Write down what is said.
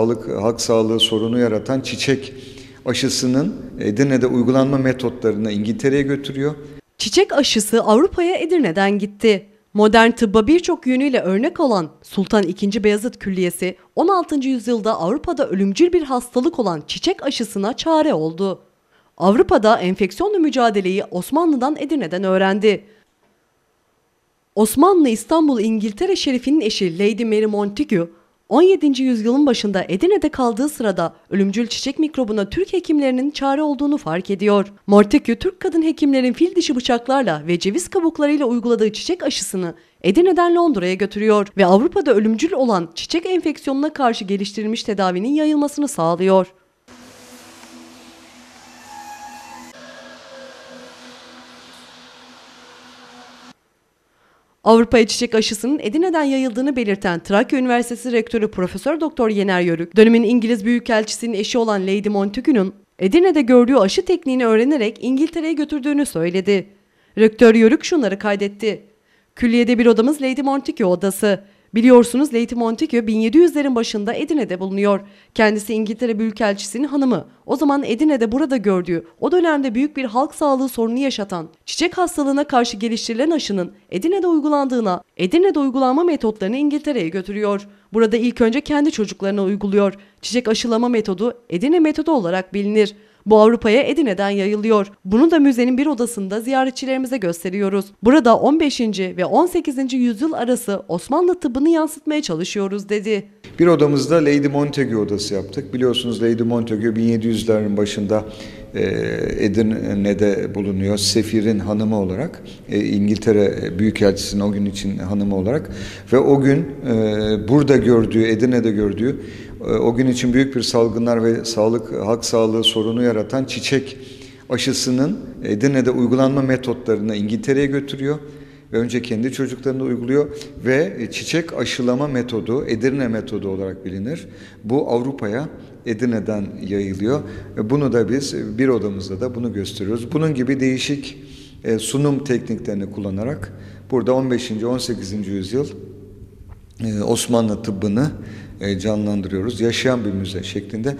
sağlık, halk sağlığı sorunu yaratan çiçek aşısının Edirne'de uygulanma metotlarını İngiltere'ye götürüyor. Çiçek aşısı Avrupa'ya Edirne'den gitti. Modern tıbba birçok yönüyle örnek olan Sultan II. Beyazıt Külliyesi 16. yüzyılda Avrupa'da ölümcül bir hastalık olan çiçek aşısına çare oldu. Avrupa'da enfeksiyonla mücadeleyi Osmanlı'dan Edirne'den öğrendi. Osmanlı İstanbul İngiltere Şerifi'nin eşi Lady Mary Montagu 17. yüzyılın başında Edirne'de kaldığı sırada ölümcül çiçek mikrobuna Türk hekimlerinin çare olduğunu fark ediyor. Mortekü, Türk kadın hekimlerin fil dişi bıçaklarla ve ceviz kabuklarıyla uyguladığı çiçek aşısını Edirne'den Londra'ya götürüyor ve Avrupa'da ölümcül olan çiçek enfeksiyonuna karşı geliştirilmiş tedavinin yayılmasını sağlıyor. Avrupa'ya çiçek aşısının Edirne'den yayıldığını belirten Trakya Üniversitesi Rektörü Profesör Doktor Yener Yörük, dönemin İngiliz Büyükelçisi'nin eşi olan Lady Montagu'nun Edirne'de gördüğü aşı tekniğini öğrenerek İngiltere'ye götürdüğünü söyledi. Rektör Yörük şunları kaydetti. Külliyede bir odamız Lady Montagu odası. Biliyorsunuz Lady Montague 1700'lerin başında Edirne'de bulunuyor. Kendisi İngiltere Büyükelçisi'nin hanımı. O zaman Edirne'de burada gördüğü, o dönemde büyük bir halk sağlığı sorunu yaşatan, çiçek hastalığına karşı geliştirilen aşının Edirne'de uygulandığına, Edirne'de uygulanma metotlarını İngiltere'ye götürüyor. Burada ilk önce kendi çocuklarına uyguluyor. Çiçek aşılama metodu Edirne metodu olarak bilinir. Bu Avrupa'ya Edine'den yayılıyor. Bunu da müzenin bir odasında ziyaretçilerimize gösteriyoruz. Burada 15. ve 18. yüzyıl arası Osmanlı tıbbını yansıtmaya çalışıyoruz dedi. Bir odamızda Lady Montagu odası yaptık. Biliyorsunuz Lady Montagu 1700'lerin başında e, Edirne'de bulunuyor. Sefir'in hanımı olarak e, İngiltere Büyükelçisi'nin o gün için hanımı olarak ve o gün e, burada gördüğü Edirne'de gördüğü e, o gün için büyük bir salgınlar ve sağlık halk sağlığı sorunu yaratan çiçek aşısının Edirne'de uygulanma metotlarını İngiltere'ye götürüyor. Önce kendi çocuklarını uyguluyor ve çiçek aşılama metodu Edirne metodu olarak bilinir. Bu Avrupa'ya Edirne'den yayılıyor. E, bunu da biz bir odamızda da bunu gösteriyoruz. Bunun gibi değişik e, sunum tekniklerini kullanarak burada 15. 18. yüzyıl ee, Osmanlı tıbbını e, canlandırıyoruz. Yaşayan bir müze şeklinde.